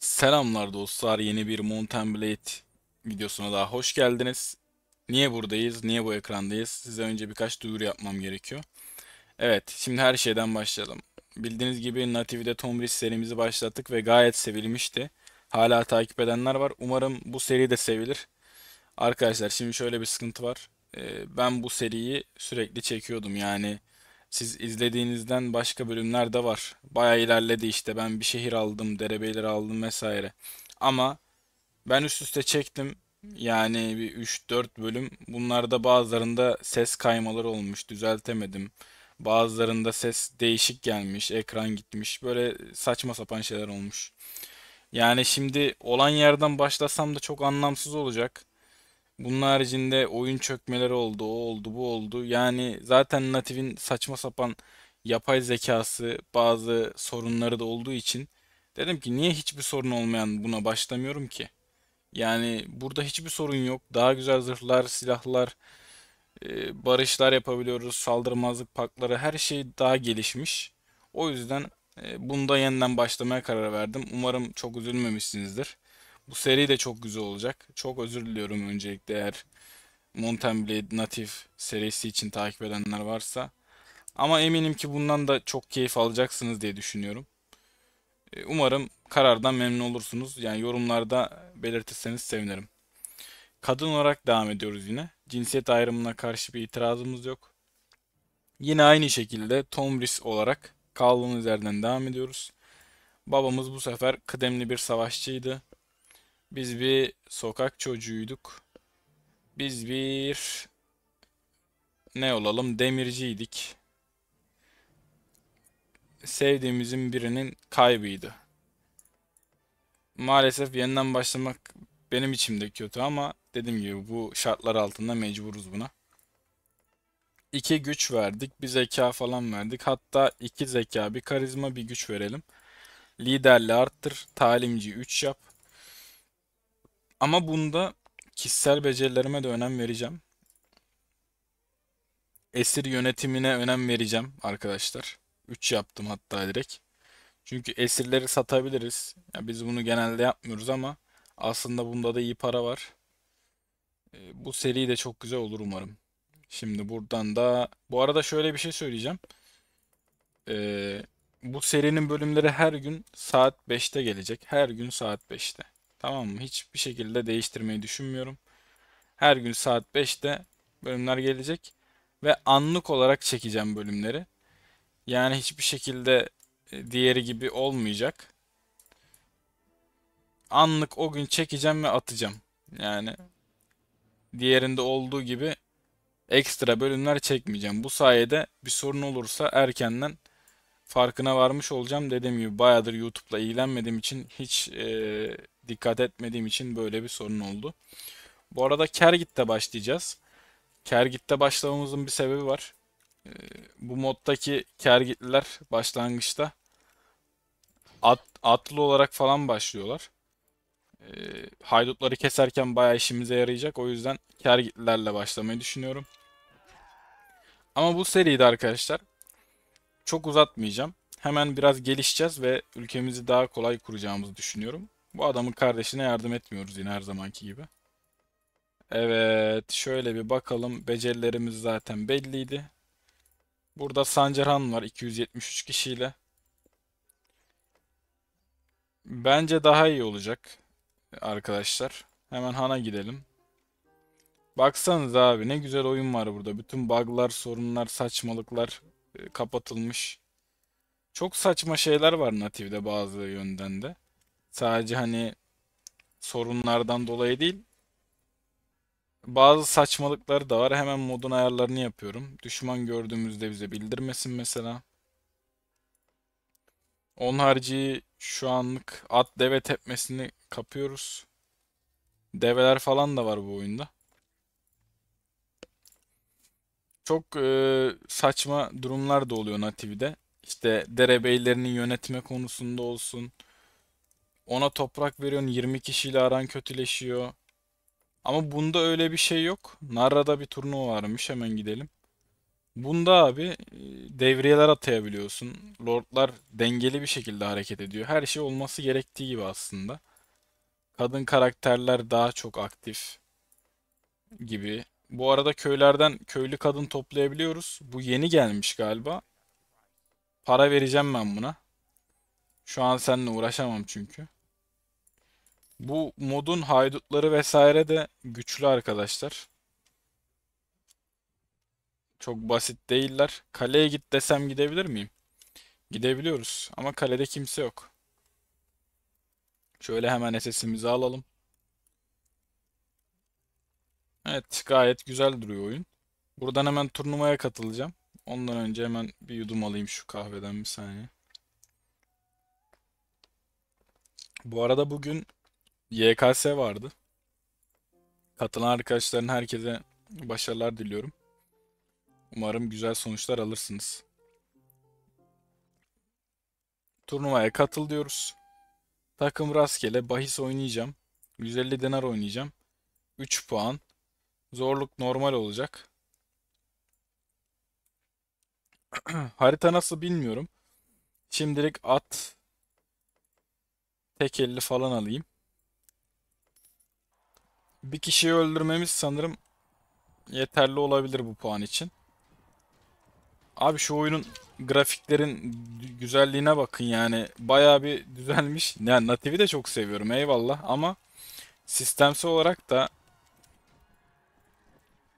Selamlar dostlar. Yeni bir Mountain Blade videosuna daha hoş geldiniz. Niye buradayız? Niye bu ekrandayız? Size önce birkaç duyuru yapmam gerekiyor. Evet, şimdi her şeyden başlayalım. Bildiğiniz gibi Native'de Tom Riss serimizi başlattık ve gayet sevilmişti. Hala takip edenler var. Umarım bu seri de sevilir. Arkadaşlar şimdi şöyle bir sıkıntı var. Ee, ben bu seriyi sürekli çekiyordum. Yani siz izlediğinizden başka bölümler de var. Bayağı ilerledi işte ben bir şehir aldım, derebeyleri aldım vesaire. Ama ben üst üste çektim. Yani bir 3-4 bölüm. Bunlarda bazılarında ses kaymaları olmuş. Düzeltemedim. Bazılarında ses değişik gelmiş. Ekran gitmiş. Böyle saçma sapan şeyler olmuş. Yani şimdi olan yerden başlasam da çok anlamsız olacak. Bunun haricinde oyun çökmeleri oldu, o oldu, bu oldu. Yani zaten Nativ'in saçma sapan yapay zekası bazı sorunları da olduğu için dedim ki niye hiçbir sorun olmayan buna başlamıyorum ki? Yani burada hiçbir sorun yok. Daha güzel zırhlar, silahlar, e, barışlar yapabiliyoruz. Saldırmazlık pakları her şey daha gelişmiş. O yüzden e, bunda yeniden başlamaya karar verdim. Umarım çok üzülmemişsinizdir. Bu seri de çok güzel olacak. Çok özür diliyorum öncelikle eğer Mountain Blade natif serisi için takip edenler varsa. Ama eminim ki bundan da çok keyif alacaksınız diye düşünüyorum. E, umarım karardan memnun olursunuz. Yani yorumlarda belirtirseniz sevinirim. Kadın olarak devam ediyoruz yine. Cinsiyet ayrımına karşı bir itirazımız yok. Yine aynı şekilde Tomris olarak kaldığımız yerden devam ediyoruz. Babamız bu sefer kıdemli bir savaşçıydı. Biz bir sokak çocuğuyduk. Biz bir ne olalım demirciydik. Sevdiğimizin birinin kaybıydı. Maalesef yeniden başlamak benim içimde kötü ama dediğim gibi bu şartlar altında mecburuz buna. İki güç verdik, bir zeka falan verdik. Hatta iki zeka, bir karizma, bir güç verelim. Liderli arttır, talimci 3 yap. Ama bunda kişisel becerilerime de önem vereceğim. Esir yönetimine önem vereceğim arkadaşlar. 3 yaptım hatta direkt. Çünkü esirleri satabiliriz. Ya biz bunu genelde yapmıyoruz ama aslında bunda da iyi para var. Ee, bu seri de çok güzel olur umarım. Şimdi buradan da bu arada şöyle bir şey söyleyeceğim. Ee, bu serinin bölümleri her gün saat 5'te gelecek. Her gün saat 5'te. Tamam mı? Hiçbir şekilde değiştirmeyi düşünmüyorum. Her gün saat 5'te bölümler gelecek ve anlık olarak çekeceğim bölümleri. Yani hiçbir şekilde e, diğeri gibi olmayacak. Anlık o gün çekeceğim ve atacağım. Yani diğerinde olduğu gibi ekstra bölümler çekmeyeceğim. Bu sayede bir sorun olursa erkenden farkına varmış olacağım. Dediğim gibi bayağıdır YouTube'la ilgilenmediğim için hiç e, Dikkat etmediğim için böyle bir sorun oldu. Bu arada Kergit'te başlayacağız. Kergit'te başlamamızın bir sebebi var. Ee, bu moddaki Kergitliler başlangıçta at, atlı olarak falan başlıyorlar. Ee, haydutları keserken baya işimize yarayacak. O yüzden Kergitlilerle başlamayı düşünüyorum. Ama bu seriydi arkadaşlar. Çok uzatmayacağım. Hemen biraz gelişeceğiz ve ülkemizi daha kolay kuracağımızı düşünüyorum. Bu adamın kardeşine yardım etmiyoruz yine her zamanki gibi. Evet şöyle bir bakalım. Becerilerimiz zaten belliydi. Burada Sancarhan var 273 kişiyle. Bence daha iyi olacak arkadaşlar. Hemen Han'a gidelim. Baksanız abi ne güzel oyun var burada. Bütün bug'lar, sorunlar, saçmalıklar e, kapatılmış. Çok saçma şeyler var nativede bazı yönden de. Sadece hani sorunlardan dolayı değil. Bazı saçmalıkları da var. Hemen modun ayarlarını yapıyorum. Düşman gördüğümüzde bize bildirmesin mesela. On harici şu anlık at deve tepmesini kapıyoruz. Develer falan da var bu oyunda. Çok e, saçma durumlar da oluyor Nativi'de. İşte derebeylerinin yönetme konusunda olsun. Ona toprak veriyorsun. 20 kişiyle aran kötüleşiyor. Ama bunda öyle bir şey yok. Narra'da bir turnuva varmış. Hemen gidelim. Bunda abi e, devriyeler atayabiliyorsun. Lordlar dengeli bir şekilde hareket ediyor. Her şey olması gerektiği gibi aslında. Kadın karakterler daha çok aktif gibi. Bu arada köylerden köylü kadın toplayabiliyoruz. Bu yeni gelmiş galiba. Para vereceğim ben buna. Şu an seninle uğraşamam çünkü. Bu modun haydutları vesaire de güçlü arkadaşlar. Çok basit değiller. Kaleye git desem gidebilir miyim? Gidebiliyoruz ama kalede kimse yok. Şöyle hemen sesimizi alalım. Evet gayet güzel duruyor oyun. Buradan hemen turnuvaya katılacağım. Ondan önce hemen bir yudum alayım şu kahveden bir saniye. Bu arada bugün YKS vardı. Katılan arkadaşların herkese başarılar diliyorum. Umarım güzel sonuçlar alırsınız. Turnuvaya katıl diyoruz. Takım rastgele bahis oynayacağım. 150 denar oynayacağım. 3 puan. Zorluk normal olacak. Harita nasıl bilmiyorum. Şimdilik at tekelli falan alayım. Bir kişiyi öldürmemiz sanırım yeterli olabilir bu puan için. Abi şu oyunun grafiklerin güzelliğine bakın yani. Bayağı bir düzelmiş. Yani nativi de çok seviyorum eyvallah ama sistemsel olarak da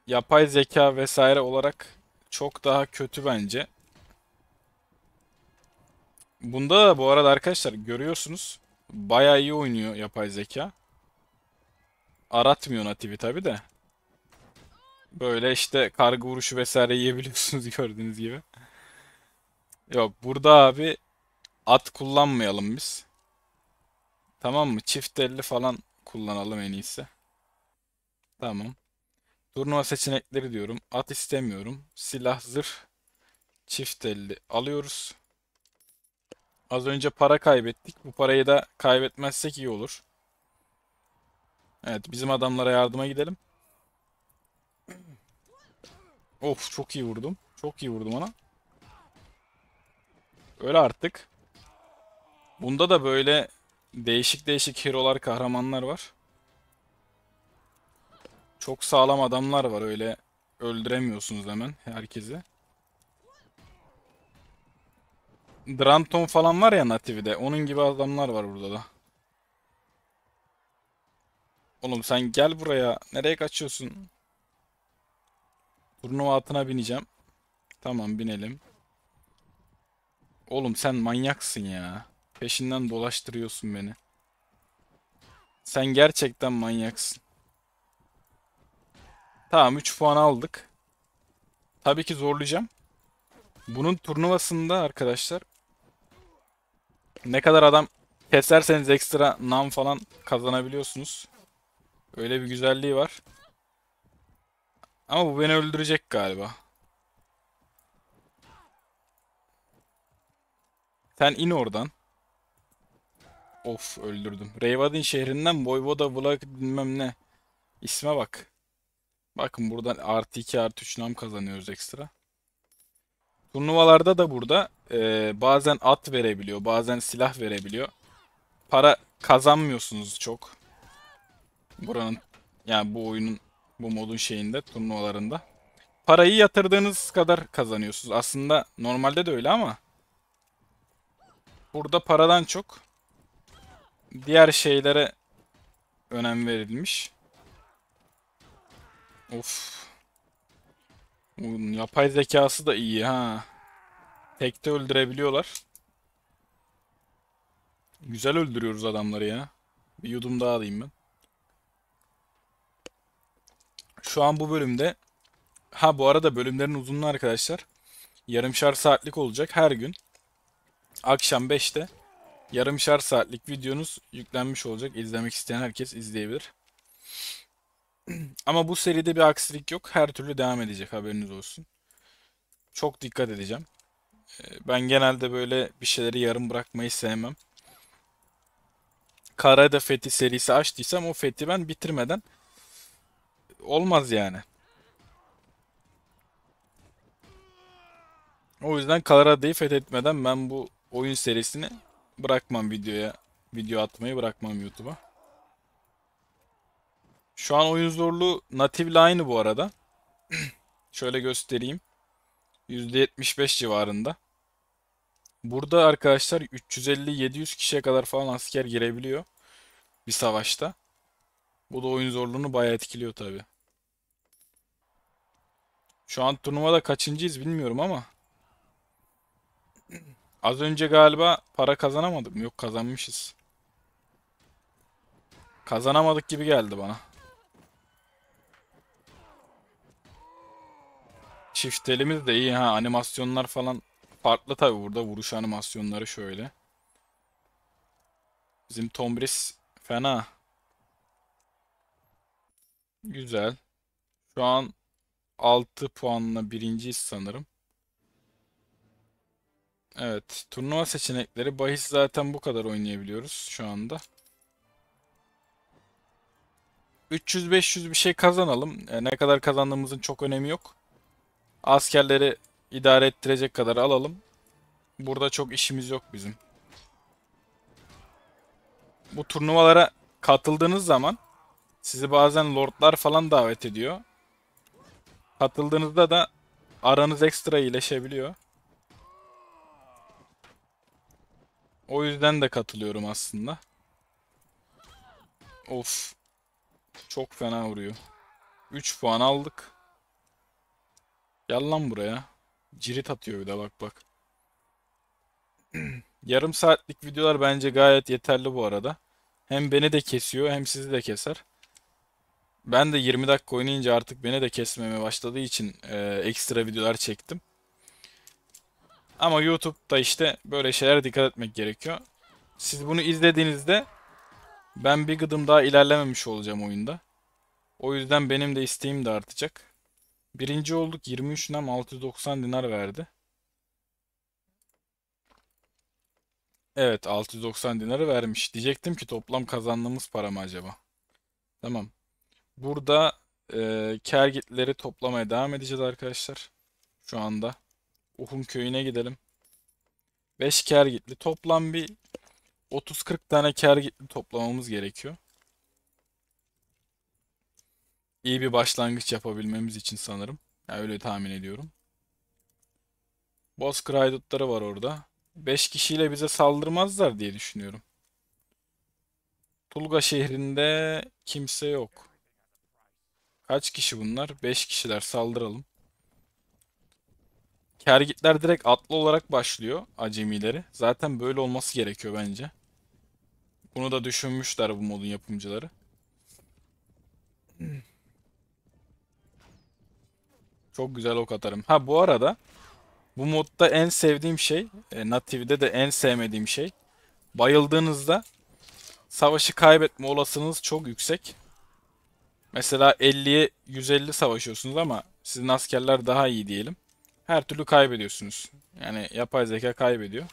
yapay zeka vesaire olarak çok daha kötü bence. Bunda da bu arada arkadaşlar görüyorsunuz bayağı iyi oynuyor yapay zeka aratmıyor nativi tabi de. Böyle işte karga vuruşu vesaire yiyebiliyorsunuz gördüğünüz gibi. Yok burada abi at kullanmayalım biz. Tamam mı? Çift elli falan kullanalım en iyisi. Tamam. Turnuva seçenekleri diyorum. At istemiyorum. Silah zırh. Çift elli alıyoruz. Az önce para kaybettik. Bu parayı da kaybetmezsek iyi olur. Evet bizim adamlara yardıma gidelim. Of çok iyi vurdum. Çok iyi vurdum ona. Öyle artık. Bunda da böyle değişik değişik hero'lar, kahramanlar var. Çok sağlam adamlar var öyle öldüremiyorsunuz hemen herkesi. Dranton falan var ya Nativi'de. Onun gibi adamlar var burada da. Oğlum sen gel buraya. Nereye kaçıyorsun? Turnuva atına bineceğim. Tamam binelim. Oğlum sen manyaksın ya. Peşinden dolaştırıyorsun beni. Sen gerçekten manyaksın. Tamam 3 puan aldık. Tabii ki zorlayacağım. Bunun turnuvasında arkadaşlar ne kadar adam keserseniz ekstra nam falan kazanabiliyorsunuz. Öyle bir güzelliği var. Ama bu beni öldürecek galiba. Sen in oradan. Of öldürdüm. Reyvadin şehrinden Voyvoda Vlak bilmem ne. İsme bak. Bakın buradan artı 2 artı 3 nam kazanıyoruz ekstra. Turnuvalarda da burada e, bazen at verebiliyor, bazen silah verebiliyor. Para kazanmıyorsunuz çok buranın yani bu oyunun bu modun şeyinde turnuvalarında. Parayı yatırdığınız kadar kazanıyorsunuz. Aslında normalde de öyle ama burada paradan çok diğer şeylere önem verilmiş. Of. Bunun yapay zekası da iyi ha. Tekte öldürebiliyorlar. Güzel öldürüyoruz adamları ya. Bir yudum daha alayım ben. Şu an bu bölümde ha bu arada bölümlerin uzunluğu arkadaşlar yarımşar saatlik olacak her gün. Akşam 5'te yarımşar saatlik videonuz yüklenmiş olacak. izlemek isteyen herkes izleyebilir. Ama bu seride bir aksilik yok. Her türlü devam edecek haberiniz olsun. Çok dikkat edeceğim. Ee, ben genelde böyle bir şeyleri yarım bırakmayı sevmem. Karada Fethi serisi açtıysam o Fethi ben bitirmeden olmaz yani. O yüzden Colorado'yu fethetmeden ben bu oyun serisini bırakmam videoya. Video atmayı bırakmam YouTube'a. Şu an oyun zorluğu native ile bu arada. Şöyle göstereyim. %75 civarında. Burada arkadaşlar 350-700 kişiye kadar falan asker girebiliyor bir savaşta. Bu da oyun zorluğunu bayağı etkiliyor tabii. Şu an turnuvada kaçıncıyız bilmiyorum ama. Az önce galiba para kazanamadım. Yok kazanmışız. Kazanamadık gibi geldi bana. Çiftelimiz de iyi ha. Animasyonlar falan farklı tabi burada. Vuruş animasyonları şöyle. Bizim Tombris fena. Güzel. Şu an 6 puanla birinci sanırım. Evet. Turnuva seçenekleri. Bahis zaten bu kadar oynayabiliyoruz şu anda. 300-500 bir şey kazanalım. E, ne kadar kazandığımızın çok önemi yok. Askerleri idare ettirecek kadar alalım. Burada çok işimiz yok bizim. Bu turnuvalara katıldığınız zaman sizi bazen lordlar falan davet ediyor. Katıldığınızda da aranız ekstra iyileşebiliyor. O yüzden de katılıyorum aslında. Of. Çok fena vuruyor. 3 puan aldık. Gel lan buraya. Cirit atıyor bir de bak bak. Yarım saatlik videolar bence gayet yeterli bu arada. Hem beni de kesiyor hem sizi de keser. Ben de 20 dakika oynayınca artık beni de kesmeme başladığı için e, ekstra videolar çektim. Ama YouTube'da işte böyle şeyler dikkat etmek gerekiyor. Siz bunu izlediğinizde ben bir gıdım daha ilerlememiş olacağım oyunda. O yüzden benim de isteğim de artacak. Birinci olduk 23 nem 690 dinar verdi. Evet 690 dinarı vermiş. Diyecektim ki toplam kazandığımız para mı acaba? Tamam. Burada e, kergitleri toplamaya devam edeceğiz arkadaşlar. Şu anda. Uhun köyüne gidelim. 5 kergitli. Toplam bir 30-40 tane kergitli toplamamız gerekiyor. İyi bir başlangıç yapabilmemiz için sanırım. Yani öyle tahmin ediyorum. Boss haydutları var orada. 5 kişiyle bize saldırmazlar diye düşünüyorum. Tulga şehrinde kimse yok. Kaç kişi bunlar? 5 kişiler saldıralım. Kergitler direkt atlı olarak başlıyor acemileri. Zaten böyle olması gerekiyor bence. Bunu da düşünmüşler bu modun yapımcıları. Çok güzel ok atarım. Ha bu arada bu modda en sevdiğim şey, e, Native'de de en sevmediğim şey. Bayıldığınızda savaşı kaybetme olasılığınız çok yüksek. Mesela 50'ye 150 savaşıyorsunuz ama sizin askerler daha iyi diyelim. Her türlü kaybediyorsunuz. Yani yapay zeka kaybediyor.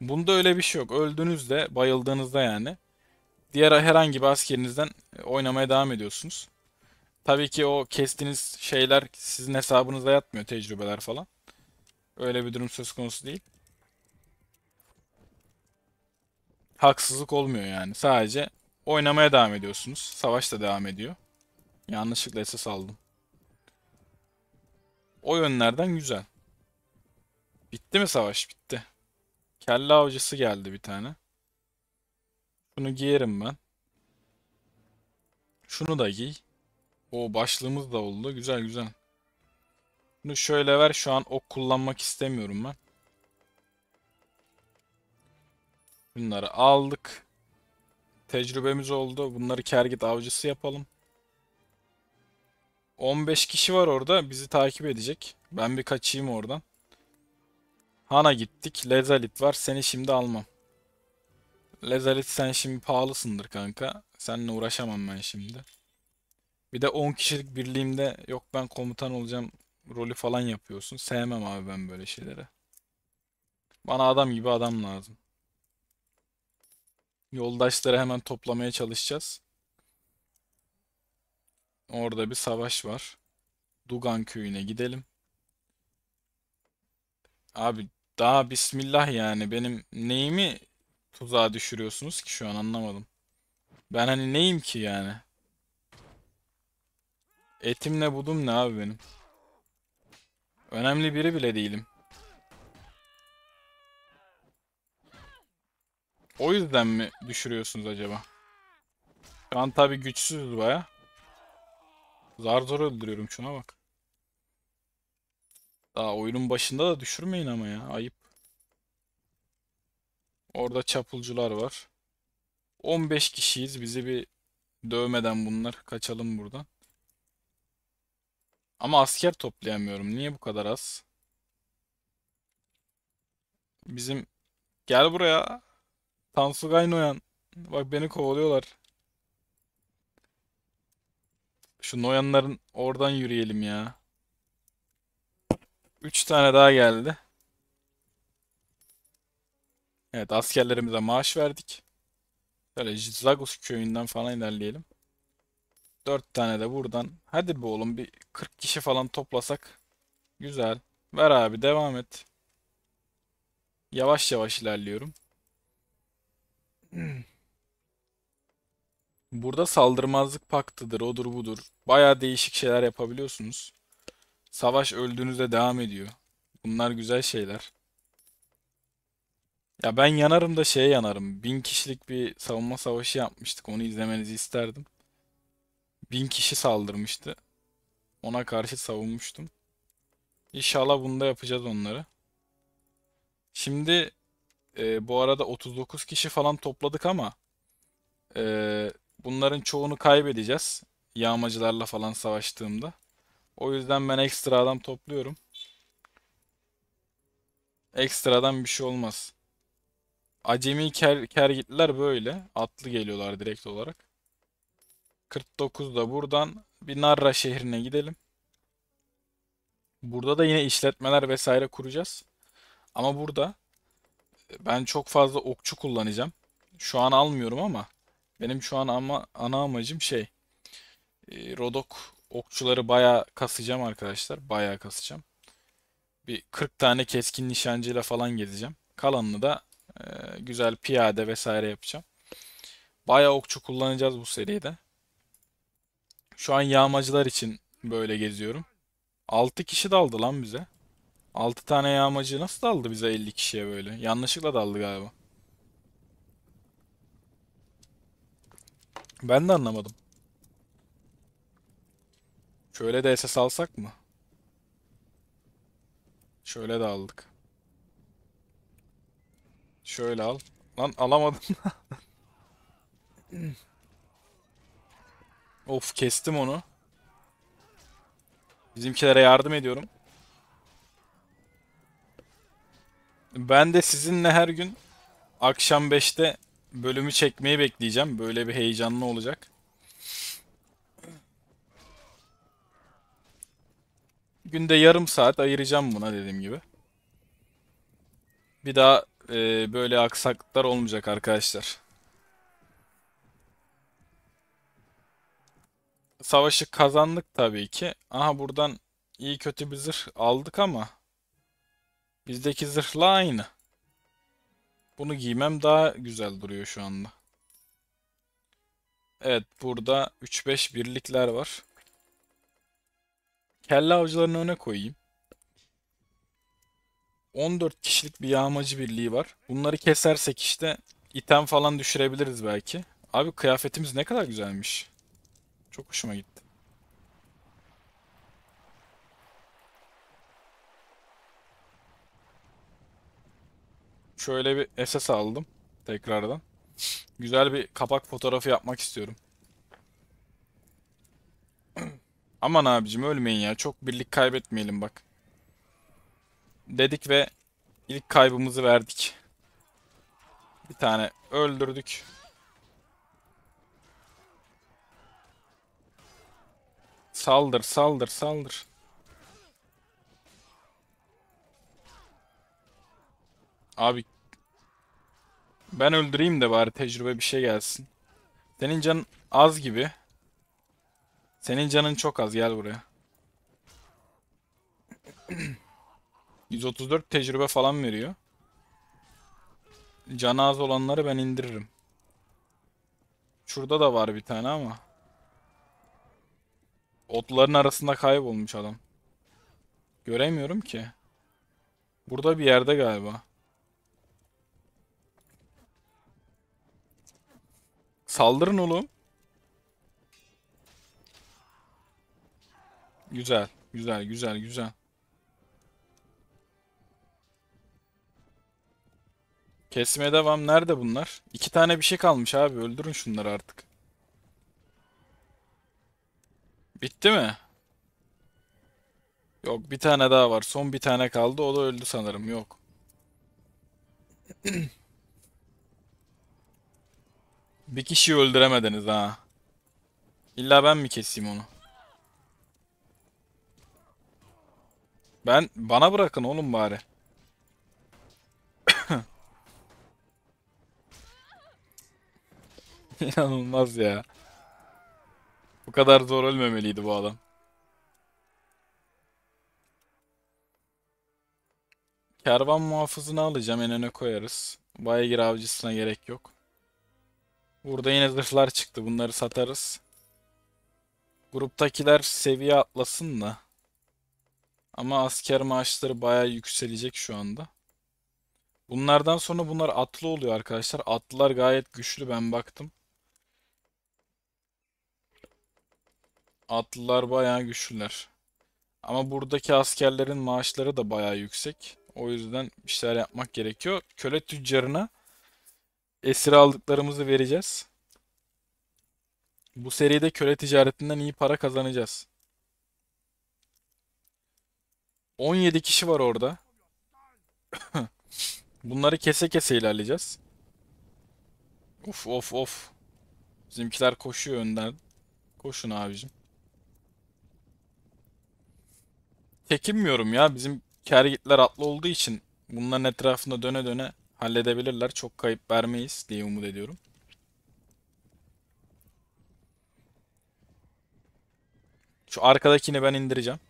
Bunda öyle bir şey yok. Öldüğünüzde, bayıldığınızda yani diğer herhangi bir askerinizden e, oynamaya devam ediyorsunuz. Tabii ki o kestiğiniz şeyler sizin hesabınıza yatmıyor tecrübeler falan. Öyle bir durum söz konusu değil. Haksızlık olmuyor yani. Sadece oynamaya devam ediyorsunuz. Savaş da devam ediyor. Yanlışlıkla esas aldım. O yönlerden güzel. Bitti mi savaş? Bitti. Kelle avcısı geldi bir tane. Bunu giyerim ben. Şunu da giy. O başlığımız da oldu. Güzel güzel. Bunu şöyle ver. Şu an ok kullanmak istemiyorum ben. Bunları aldık. Tecrübemiz oldu. Bunları kergit avcısı yapalım. 15 kişi var orada. Bizi takip edecek. Ben bir kaçayım oradan. Hana gittik. Lezalit var. Seni şimdi almam. Lezalit sen şimdi pahalısındır kanka. Seninle uğraşamam ben şimdi. Bir de 10 kişilik birliğimde yok ben komutan olacağım rolü falan yapıyorsun. Sevmem abi ben böyle şeyleri. Bana adam gibi adam lazım. Yoldaşları hemen toplamaya çalışacağız. Orada bir savaş var. Dugan köyüne gidelim. Abi daha bismillah yani benim neyimi tuzağa düşürüyorsunuz ki şu an anlamadım. Ben hani neyim ki yani? Etim ne budum ne abi benim. Önemli biri bile değilim. O yüzden mi düşürüyorsunuz acaba? Şu an tabi güçsüz baya. Zar zor öldürüyorum şuna bak. Daha oyunun başında da düşürmeyin ama ya. Ayıp. Orada çapulcular var. 15 kişiyiz. Bizi bir dövmeden bunlar. Kaçalım buradan. Ama asker toplayamıyorum. Niye bu kadar az? Bizim... Gel buraya. Tansu Gaynoyan. Bak beni kovalıyorlar. Şu Noyanların oradan yürüyelim ya. Üç tane daha geldi. Evet askerlerimize maaş verdik. Böyle Zagos köyünden falan ilerleyelim. Dört tane de buradan. Hadi be oğlum bir 40 kişi falan toplasak. Güzel. Ver abi devam et. Yavaş yavaş ilerliyorum. Burada saldırmazlık paktıdır, odur budur. Baya değişik şeyler yapabiliyorsunuz. Savaş öldüğünüzde devam ediyor. Bunlar güzel şeyler. Ya ben yanarım da şeye yanarım. Bin kişilik bir savunma savaşı yapmıştık. Onu izlemenizi isterdim. Bin kişi saldırmıştı. Ona karşı savunmuştum. İnşallah bunda yapacağız onları. Şimdi e, bu arada 39 kişi falan topladık ama e, bunların çoğunu kaybedeceğiz. Yağmacılarla falan savaştığımda. O yüzden ben ekstra adam topluyorum. Ekstradan bir şey olmaz. Acemi ker, kergitler böyle. Atlı geliyorlar direkt olarak. 49 da buradan bir Narra şehrine gidelim. Burada da yine işletmeler vesaire kuracağız. Ama burada ben çok fazla okçu kullanacağım. Şu an almıyorum ama benim şu an ama, ana amacım şey e, Rodok okçuları bayağı kasacağım arkadaşlar. Bayağı kasacağım. Bir 40 tane keskin nişancıyla falan gezeceğim. Kalanını da e, güzel piyade vesaire yapacağım. Bayağı okçu kullanacağız bu seride. Şu an yağmacılar için böyle geziyorum. 6 kişi daldı lan bize. 6 tane yağmacı nasıl daldı bize 50 kişiye böyle? Yanlışlıkla daldı galiba. Ben de anlamadım. Şöyle de SS alsak mı? Şöyle de aldık. Şöyle al. Lan alamadım. of kestim onu. Bizimkilere yardım ediyorum. Ben de sizinle her gün akşam 5'te bölümü çekmeyi bekleyeceğim. Böyle bir heyecanlı olacak. Günde yarım saat ayıracağım buna dediğim gibi. Bir daha e, böyle aksaklıklar olmayacak arkadaşlar. Savaşı kazandık tabii ki. Aha buradan iyi kötü bir zırh aldık ama... Bizdeki zırhla aynı. Bunu giymem daha güzel duruyor şu anda. Evet burada 3-5 birlikler var. Kelle avcılarını öne koyayım. 14 kişilik bir yağmacı birliği var. Bunları kesersek işte item falan düşürebiliriz belki. Abi kıyafetimiz ne kadar güzelmiş. Çok hoşuma gitti. şöyle bir SS aldım tekrardan. Güzel bir kapak fotoğrafı yapmak istiyorum. Aman abicim ölmeyin ya. Çok birlik kaybetmeyelim bak. Dedik ve ilk kaybımızı verdik. Bir tane öldürdük. Saldır saldır saldır. Abi ben öldüreyim de bari tecrübe bir şey gelsin. Senin can az gibi. Senin canın çok az gel buraya. 134 tecrübe falan veriyor. Canı az olanları ben indiririm. Şurada da var bir tane ama. Otların arasında kaybolmuş adam. Göremiyorum ki. Burada bir yerde galiba. Saldırın oğlum. Güzel. Güzel, güzel, güzel. Kesmeye devam. Nerede bunlar? İki tane bir şey kalmış abi. Öldürün şunları artık. Bitti mi? Yok bir tane daha var. Son bir tane kaldı. O da öldü sanırım. Yok. Bir kişiyi öldüremediniz ha. İlla ben mi keseyim onu? Ben bana bırakın oğlum bari. İnanılmaz ya. Bu kadar zor ölmemeliydi bu adam. Kervan muhafızını alacağım en koyarız. Baygir avcısına gerek yok. Burada yine zırhlar çıktı. Bunları satarız. Gruptakiler seviye atlasın da. Ama asker maaşları baya yükselecek şu anda. Bunlardan sonra bunlar atlı oluyor arkadaşlar. Atlılar gayet güçlü ben baktım. Atlılar baya güçlüler. Ama buradaki askerlerin maaşları da baya yüksek. O yüzden işler yapmak gerekiyor. Köle tüccarına esir aldıklarımızı vereceğiz. Bu seride köle ticaretinden iyi para kazanacağız. 17 kişi var orada. Bunları kese kese ilerleyeceğiz. Of of of. Bizimkiler koşuyor önden. Koşun abicim. Çekinmiyorum ya. Bizim kergitler atlı olduğu için bunların etrafında döne döne halledebilirler. Çok kayıp vermeyiz diye umut ediyorum. Şu arkadakini ben indireceğim.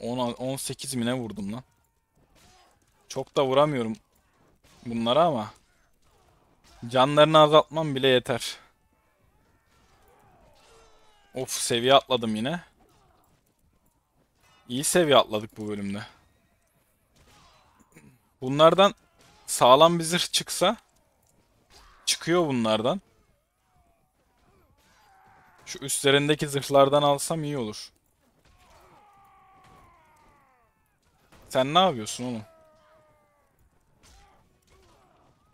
18 mi ne vurdum lan. Çok da vuramıyorum bunlara ama. Canlarını azaltmam bile yeter. Of seviye atladım yine. İyi seviye atladık bu bölümde. Bunlardan sağlam bir zırh çıksa çıkıyor bunlardan. Şu üstlerindeki zırhlardan alsam iyi olur. Sen ne yapıyorsun oğlum?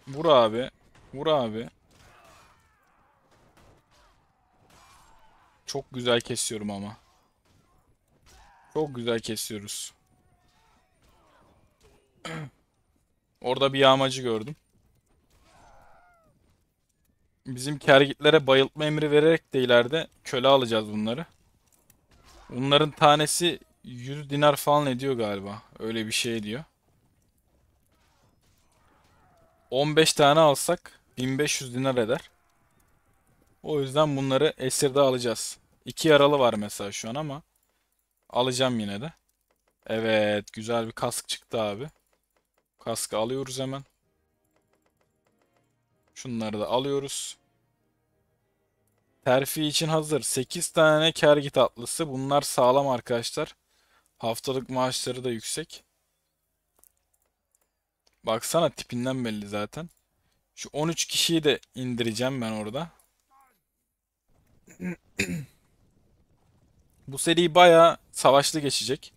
Vur abi. Vur abi. Çok güzel kesiyorum ama. Çok güzel kesiyoruz. Orada bir yağmacı gördüm. Bizim kergitlere bayıltma emri vererek de ileride köle alacağız bunları. Bunların tanesi 100 dinar falan ediyor galiba. Öyle bir şey diyor. 15 tane alsak 1500 dinar eder. O yüzden bunları esirde alacağız. İki yaralı var mesela şu an ama alacağım yine de. Evet güzel bir kask çıktı abi. Kaskı alıyoruz hemen. Şunları da alıyoruz. Terfi için hazır. 8 tane kergit atlısı. Bunlar sağlam arkadaşlar. Haftalık maaşları da yüksek. Baksana tipinden belli zaten. Şu 13 kişiyi de indireceğim ben orada. Bu seri baya savaşlı geçecek.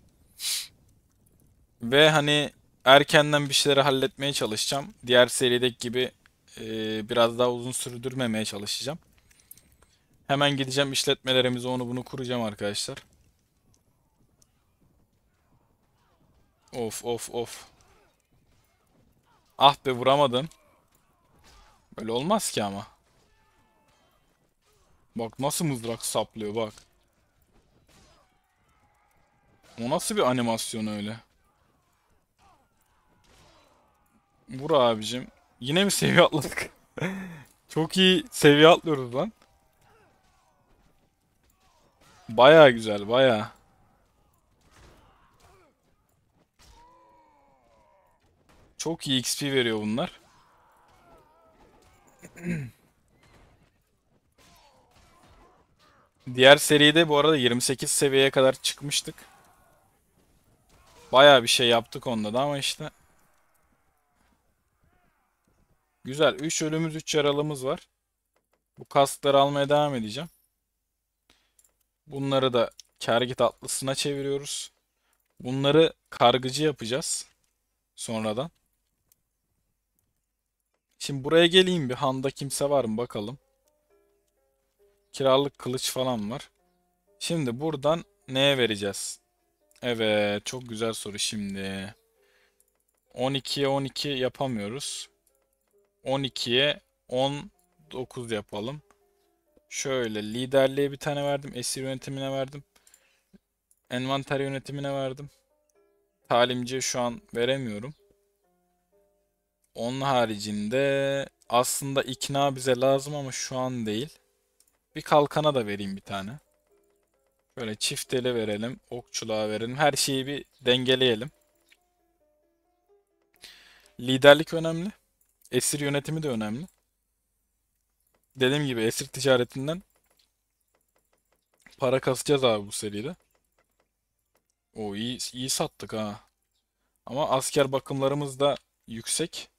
Ve hani erkenden bir şeyleri halletmeye çalışacağım. Diğer serideki gibi e, biraz daha uzun sürdürmemeye çalışacağım. Hemen gideceğim işletmelerimizi onu bunu kuracağım arkadaşlar. Of of of. Ah be vuramadım. Böyle olmaz ki ama. Bak nasıl mızrak saplıyor bak. O nasıl bir animasyon öyle? Vur abicim. Yine mi seviye atladık? Çok iyi seviye atlıyoruz lan. Baya güzel baya. Çok iyi XP veriyor bunlar. Diğer seride bu arada 28 seviyeye kadar çıkmıştık. Baya bir şey yaptık onda da ama işte Güzel. 3 ölümümüz, 3 yaralımız var. Bu kaskları almaya devam edeceğim. Bunları da kergit atlısına çeviriyoruz. Bunları kargıcı yapacağız. Sonradan. Şimdi buraya geleyim bir. Handa kimse var mı bakalım. Kiralık kılıç falan var. Şimdi buradan neye vereceğiz? Evet çok güzel soru şimdi. 12'ye 12 yapamıyoruz. 12'ye 19 yapalım. Şöyle liderliğe bir tane verdim. Esir yönetimine verdim. Envanter yönetimine verdim. Talimci şu an veremiyorum. Onun haricinde aslında ikna bize lazım ama şu an değil. Bir kalkana da vereyim bir tane. Böyle çifteli verelim, okçuluğa verelim. Her şeyi bir dengeleyelim. Liderlik önemli esir yönetimi de önemli. Dediğim gibi esir ticaretinden para kasacağız abi bu seride. O iyi, iyi sattık ha. Ama asker bakımlarımız da yüksek.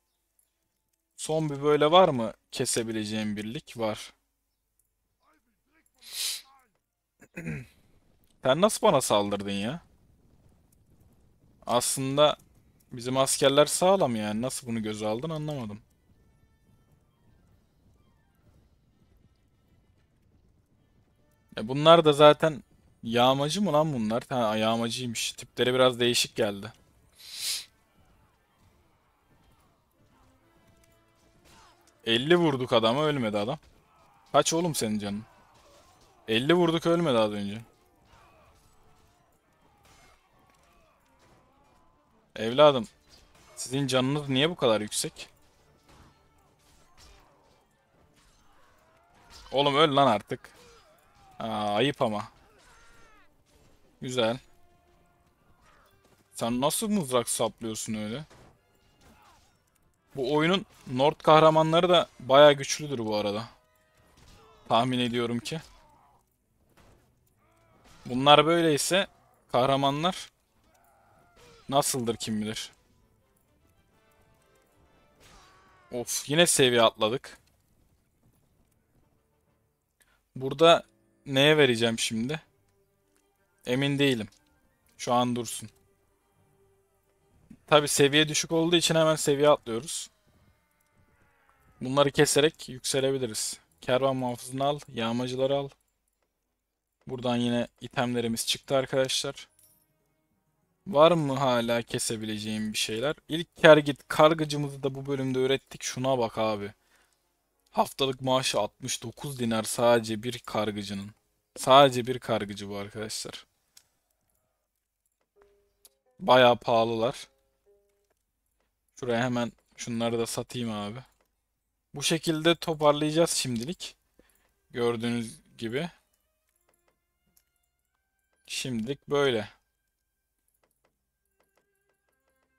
Son bir böyle var mı kesebileceğim birlik? Var. Sen nasıl bana saldırdın ya? Aslında bizim askerler sağlam yani. Nasıl bunu göze aldın anlamadım. Ya e, bunlar da zaten yağmacı mı lan bunlar? Ha, yağmacıymış. Tipleri biraz değişik geldi. Elli vurduk adama ölmedi adam. Kaç oğlum senin canın? Elli vurduk ölmedi az önce. Evladım, sizin canınız niye bu kadar yüksek? Oğlum öl lan artık. Aa, ayıp ama. Güzel. Sen nasıl mızrak saplıyorsun öyle? Bu oyunun Nord kahramanları da baya güçlüdür bu arada. Tahmin ediyorum ki. Bunlar böyleyse kahramanlar nasıldır kim bilir. Of yine seviye atladık. Burada neye vereceğim şimdi? Emin değilim. Şu an dursun. Tabi seviye düşük olduğu için hemen seviye atlıyoruz. Bunları keserek yükselebiliriz. Kervan muhafızını al. Yağmacıları al. Buradan yine itemlerimiz çıktı arkadaşlar. Var mı hala kesebileceğim bir şeyler? İlk kergit kargıcımızı da bu bölümde ürettik. Şuna bak abi. Haftalık maaşı 69 dinar sadece bir kargıcının. Sadece bir kargıcı bu arkadaşlar. Bayağı pahalılar. Şuraya hemen şunları da satayım abi. Bu şekilde toparlayacağız şimdilik. Gördüğünüz gibi. Şimdilik böyle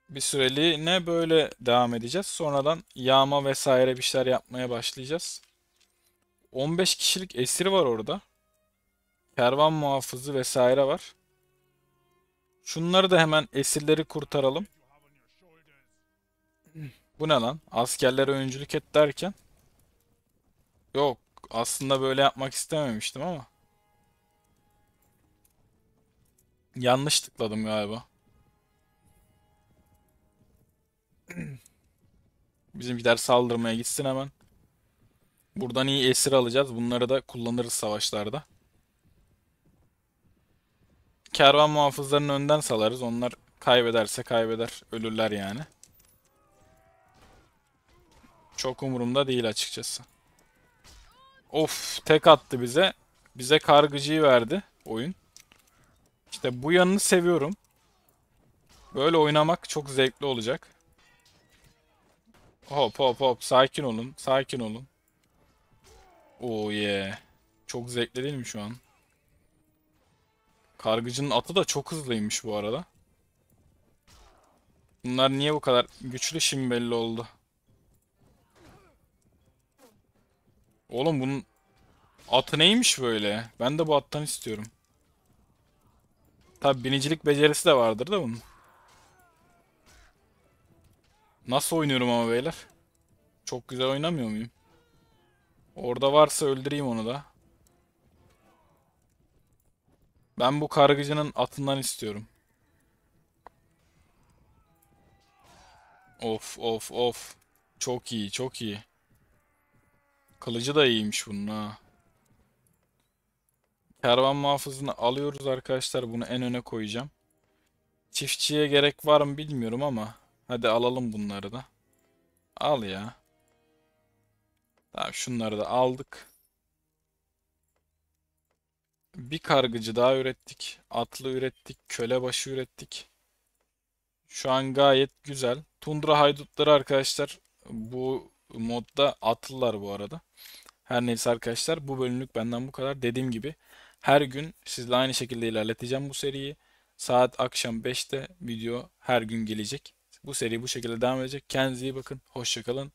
bir süreliğine böyle devam edeceğiz. Sonradan yağma vesaire bir şeyler yapmaya başlayacağız. 15 kişilik esir var orada. Kervan muhafızı vesaire var. Şunları da hemen esirleri kurtaralım. Bu ne lan? Askerlere öncülük et derken. Yok. Aslında böyle yapmak istememiştim ama. Yanlış tıkladım galiba. Bizimkiler saldırmaya gitsin hemen. Buradan iyi esir alacağız. Bunları da kullanırız savaşlarda. Kervan muhafızlarını önden salarız. Onlar kaybederse kaybeder. Ölürler yani. Çok umurumda değil açıkçası. Of tek attı bize. Bize kargıcıyı verdi oyun. İşte bu yanını seviyorum. Böyle oynamak çok zevkli olacak. Hop hop hop sakin olun sakin olun. Oh yeah. Çok zevkli değil mi şu an? Kargıcının atı da çok hızlıymış bu arada. Bunlar niye bu kadar güçlü şimdi belli oldu. Oğlum bunun atı neymiş böyle? Ben de bu attan istiyorum. Tabi binicilik becerisi de vardır da bunun. Nasıl oynuyorum ama beyler? Çok güzel oynamıyor muyum? Orada varsa öldüreyim onu da. Ben bu kargıcının atından istiyorum. Of of of. Çok iyi çok iyi. Kılıcı da iyiymiş bunun ha. Kervan muhafızını alıyoruz arkadaşlar. Bunu en öne koyacağım. Çiftçiye gerek var mı bilmiyorum ama Hadi alalım bunları da. Al ya. Tamam şunları da aldık. Bir kargıcı daha ürettik. Atlı ürettik. köle başı ürettik. Şu an gayet güzel. Tundra haydutları arkadaşlar bu modda atlılar bu arada. Her neyse arkadaşlar bu bölümlük benden bu kadar. Dediğim gibi her gün sizle aynı şekilde ilerleteceğim bu seriyi. Saat akşam 5'te video her gün gelecek. Bu seri bu şekilde devam edecek. Kendinize iyi bakın. Hoşçakalın.